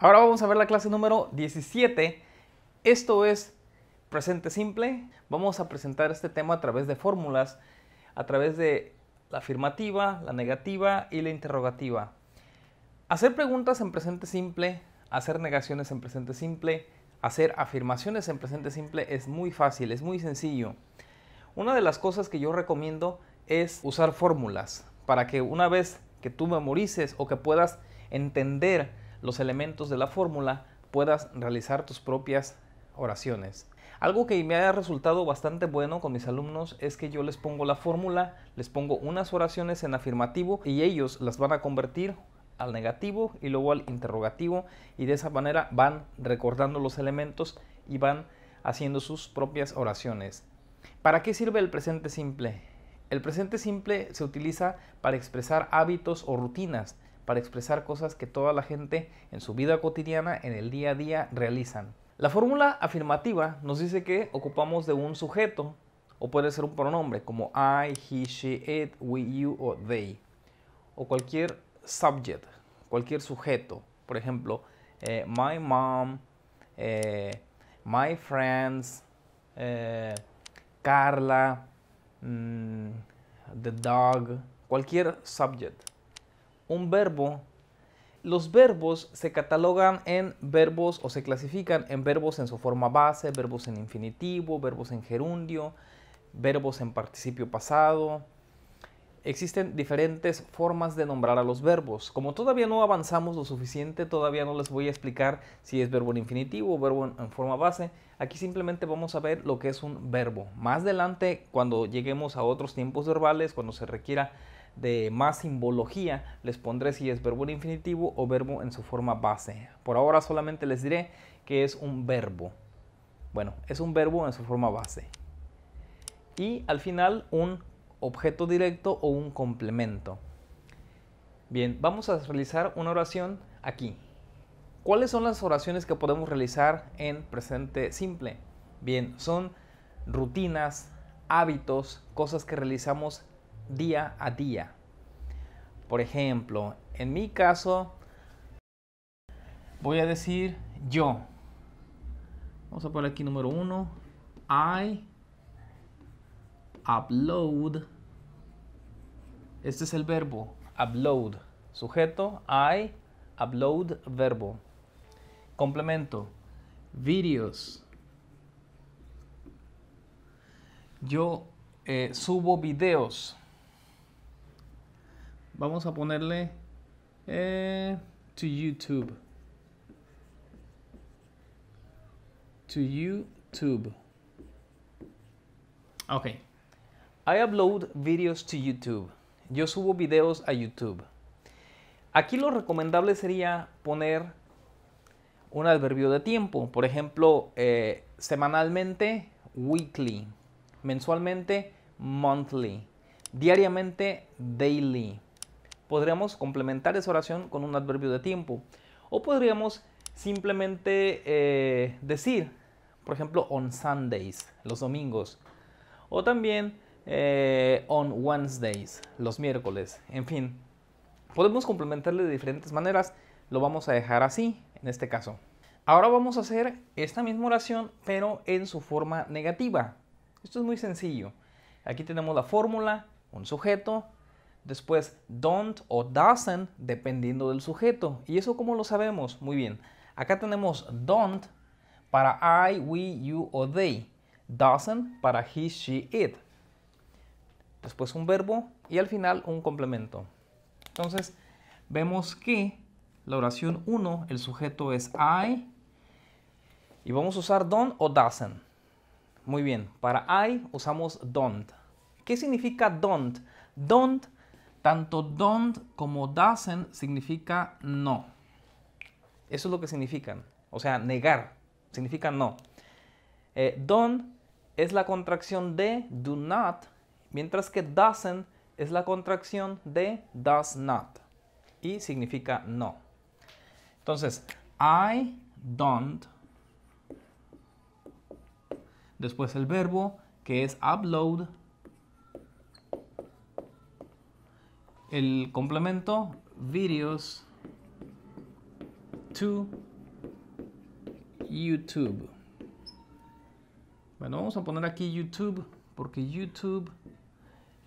Ahora vamos a ver la clase número 17. Esto es presente simple. Vamos a presentar este tema a través de fórmulas, a través de la afirmativa, la negativa y la interrogativa. Hacer preguntas en presente simple, hacer negaciones en presente simple, hacer afirmaciones en presente simple es muy fácil, es muy sencillo. Una de las cosas que yo recomiendo es usar fórmulas para que una vez que tú memorices o que puedas entender los elementos de la fórmula puedas realizar tus propias oraciones. Algo que me ha resultado bastante bueno con mis alumnos es que yo les pongo la fórmula, les pongo unas oraciones en afirmativo y ellos las van a convertir al negativo y luego al interrogativo y de esa manera van recordando los elementos y van haciendo sus propias oraciones. ¿Para qué sirve el presente simple? El presente simple se utiliza para expresar hábitos o rutinas para expresar cosas que toda la gente en su vida cotidiana, en el día a día, realizan. La fórmula afirmativa nos dice que ocupamos de un sujeto o puede ser un pronombre como I, he, she, it, we, you o they o cualquier subject, cualquier sujeto. Por ejemplo, eh, my mom, eh, my friends, eh, Carla, mm, the dog, cualquier subject un verbo, los verbos se catalogan en verbos o se clasifican en verbos en su forma base, verbos en infinitivo, verbos en gerundio, verbos en participio pasado. Existen diferentes formas de nombrar a los verbos. Como todavía no avanzamos lo suficiente, todavía no les voy a explicar si es verbo en infinitivo o verbo en, forma base. Aquí simplemente vamos a ver lo que es un verbo. Más adelante, cuando lleguemos a otros tiempos verbales, cuando se requiera de más simbología, les pondré si es verbo en infinitivo o verbo en su forma base. Por ahora solamente les diré que es un verbo. Bueno, es un verbo en su forma base. Y al final un objeto directo o un complemento. Bien, vamos a realizar una oración aquí. ¿Cuáles son las oraciones que podemos realizar en presente simple? Bien, son rutinas, hábitos, cosas que realizamos día a día. Por ejemplo, en mi caso, voy a decir yo. Vamos a poner aquí número uno. I upload. Este es el verbo, upload. Sujeto, I upload, verbo. Complemento, videos. Yo eh, subo videos. Vamos a ponerle eh, to YouTube. To YouTube. Ok. I upload videos to YouTube. Yo subo videos a YouTube. Aquí lo recomendable sería poner un adverbio de tiempo. Por ejemplo, eh, semanalmente, weekly. Mensualmente, monthly. Diariamente, daily podríamos complementar esa oración con un adverbio de tiempo. O podríamos simplemente eh, decir, por ejemplo, on Sundays, los domingos. O también eh, on Wednesdays, los miércoles. En fin, podemos complementarle de diferentes maneras. Lo vamos a dejar así, en este caso. Ahora vamos a hacer esta misma oración, pero en su forma negativa. Esto es muy sencillo. Aquí tenemos la fórmula, un sujeto, Después, don't o doesn't dependiendo del sujeto. ¿Y eso cómo lo sabemos? Muy bien. Acá tenemos don't para I, we, you o they. Doesn't para he, she, it. Después un verbo y al final un complemento. Entonces, vemos que la oración 1, el sujeto es I. Y vamos a usar don't o doesn't. Muy bien, para I usamos don't. ¿Qué significa don't? Don't tanto don't como doesn't significa no. Eso es lo que significan. O sea, negar significa no. Eh, don't es la contracción de do not, mientras que doesn't es la contracción de does not y significa no. Entonces, I don't. Después el verbo que es upload el complemento videos to YouTube. Bueno, vamos a poner aquí YouTube porque YouTube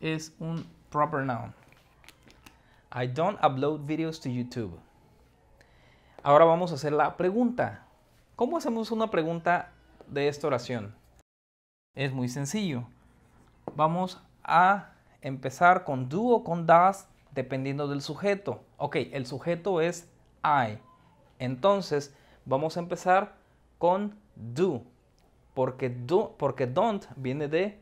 es un proper noun. I don't upload videos to YouTube. Ahora vamos a hacer la pregunta. ¿Cómo hacemos una pregunta de esta oración? Es muy sencillo. Vamos a empezar con do o con does dependiendo del sujeto. Ok, el sujeto es I. Entonces, vamos a empezar con do. Porque, do, porque don't viene de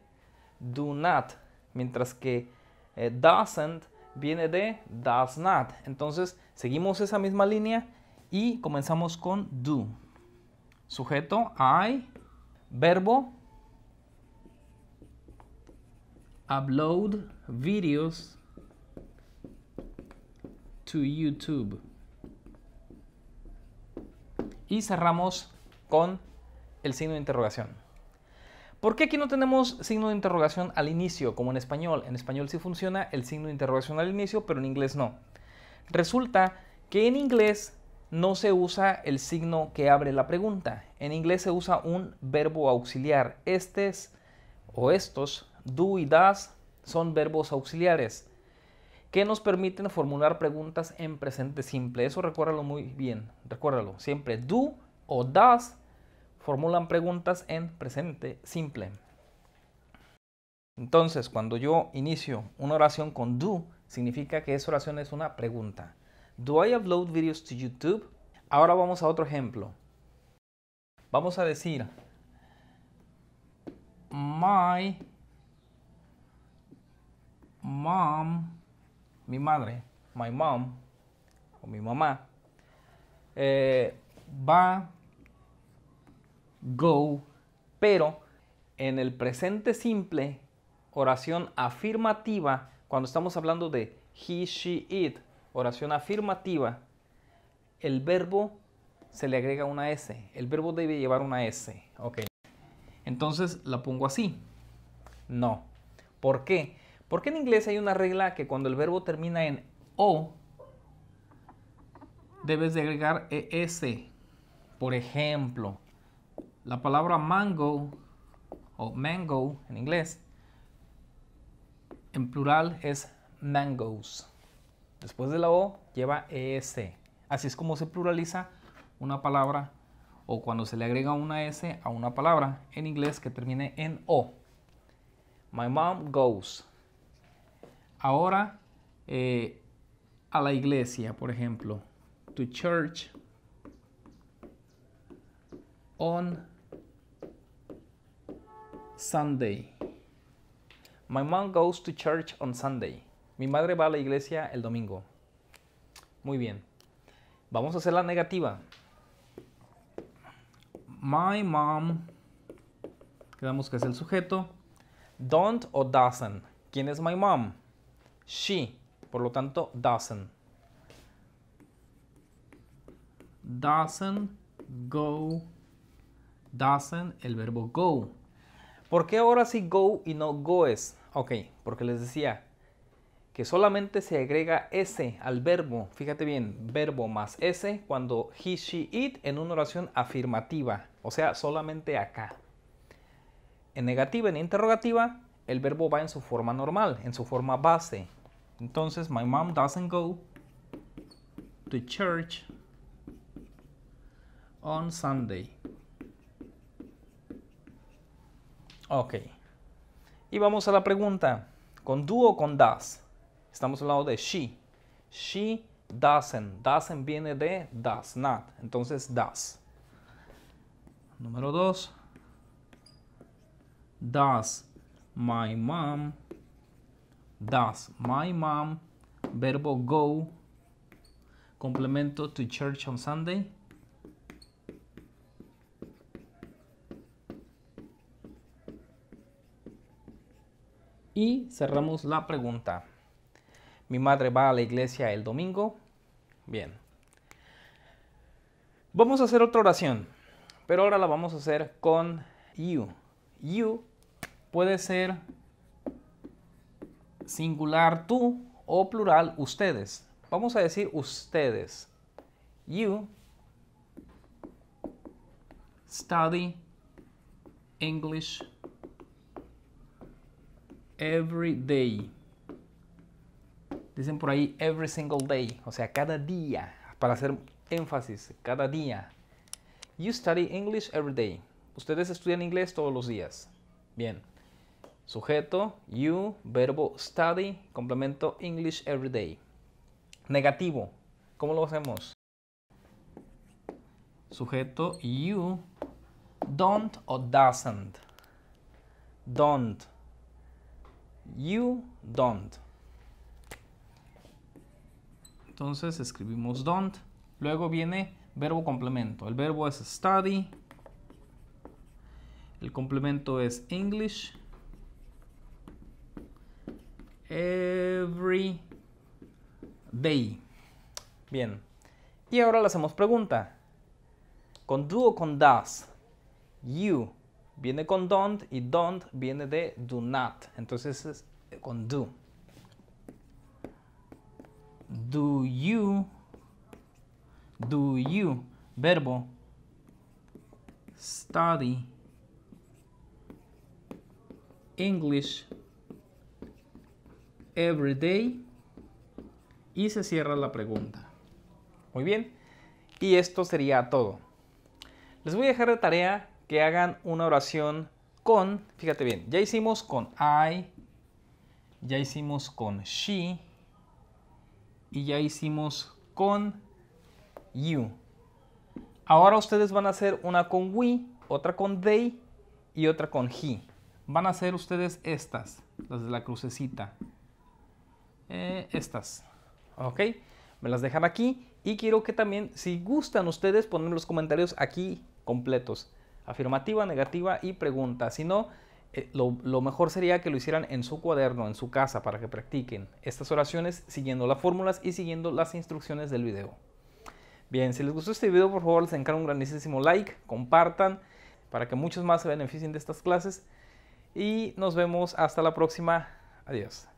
do not. Mientras que eh, doesn't viene de does not. Entonces, seguimos esa misma línea y comenzamos con do. Sujeto, I. Verbo, upload videos YouTube. Y cerramos con el signo de interrogación. ¿Por qué aquí no tenemos signo de interrogación al inicio, como en español? En español sí funciona el signo de interrogación al inicio, pero en inglés no. Resulta que en inglés no se usa el signo que abre la pregunta. En inglés se usa un verbo auxiliar. Estes o estos, do y das, son verbos auxiliares que nos permiten formular preguntas en presente simple. Eso recuérdalo muy bien, recuérdalo. Siempre do o does formulan preguntas en presente simple. Entonces, cuando yo inicio una oración con do, significa que esa oración es una pregunta. ¿Do I upload videos to YouTube? Ahora vamos a otro ejemplo. Vamos a decir, my mom mi madre, my mom, o mi mamá, eh, va, go, pero en el presente simple, oración afirmativa, cuando estamos hablando de he, she, it, oración afirmativa, el verbo se le agrega una S. El verbo debe llevar una S. Ok. Entonces la pongo así. No. ¿Por qué? Porque en inglés hay una regla que cuando el verbo termina en o, debes de agregar es. Por ejemplo, la palabra mango o mango en inglés, en plural es mangoes. Después de la o lleva es. Así es como se pluraliza una palabra o cuando se le agrega una s a una palabra en inglés que termine en o. My mom goes. Ahora, eh, a la iglesia, por ejemplo, to church on Sunday. My mom goes to church on Sunday. Mi madre va a la iglesia el domingo. Muy bien. Vamos a hacer la negativa. My mom. Quedamos que es el sujeto. Don't o doesn't. ¿Quién es my mom? she, por lo tanto, doesn't. Doesn't go. Doesn't, el verbo go. ¿Por qué ahora sí go y no goes? Ok, porque les decía que solamente se agrega S al verbo. Fíjate bien, verbo más S cuando he, she, it en una oración afirmativa. O sea, solamente acá. En negativa, en interrogativa, el verbo va en su forma normal, en su forma base. Entonces, my mom doesn't go to church on Sunday. Ok. Y vamos a la pregunta. ¿Con do o con does? Estamos lado de she. She doesn't. Doesn't viene de does not. Entonces, does. Número dos. Does my mom Does my mom, verbo go, complemento to church on Sunday. Y cerramos la pregunta. Mi madre va a la iglesia el domingo. Bien. Vamos a hacer otra oración, pero ahora la vamos a hacer con you. You puede ser singular tú o plural ustedes. Vamos a decir ustedes. You study English every day. Dicen por ahí every single day, o sea, cada día, para hacer énfasis, cada día. You study English every day. Ustedes estudian inglés todos los días. Bien. Sujeto, you, verbo study, complemento English everyday. Negativo, ¿cómo lo hacemos? Sujeto, you, don't o doesn't. Don't. You don't. Entonces escribimos don't. Luego viene verbo complemento. El verbo es study. El complemento es English. every day. Bien. Y ahora le hacemos pregunta. ¿Con do o con does? You viene con don't y don't viene de do not. Entonces es con do. Do you, do you, verbo, study, English every day y se cierra la pregunta. Muy bien, y esto sería todo. Les voy a dejar de tarea que hagan una oración con, fíjate bien, ya hicimos con I, ya hicimos con she y ya hicimos con you. Ahora ustedes van a hacer una con we, otra con they y otra con he. Van a hacer ustedes estas, las de la crucecita. Eh, estas. ¿Ok? Me las dejan aquí. Y quiero que también, si gustan ustedes, ponen los comentarios aquí completos. Afirmativa, negativa y pregunta. Si no, eh, lo, mejor sería que lo hicieran en su cuaderno, en su casa, para que practiquen estas oraciones siguiendo las fórmulas y siguiendo las instrucciones del video. Bien, si les gustó este video, por favor, les encargo un grandísimo like, compartan, para que muchos más se beneficien de estas clases. Y nos vemos hasta la próxima. Adiós.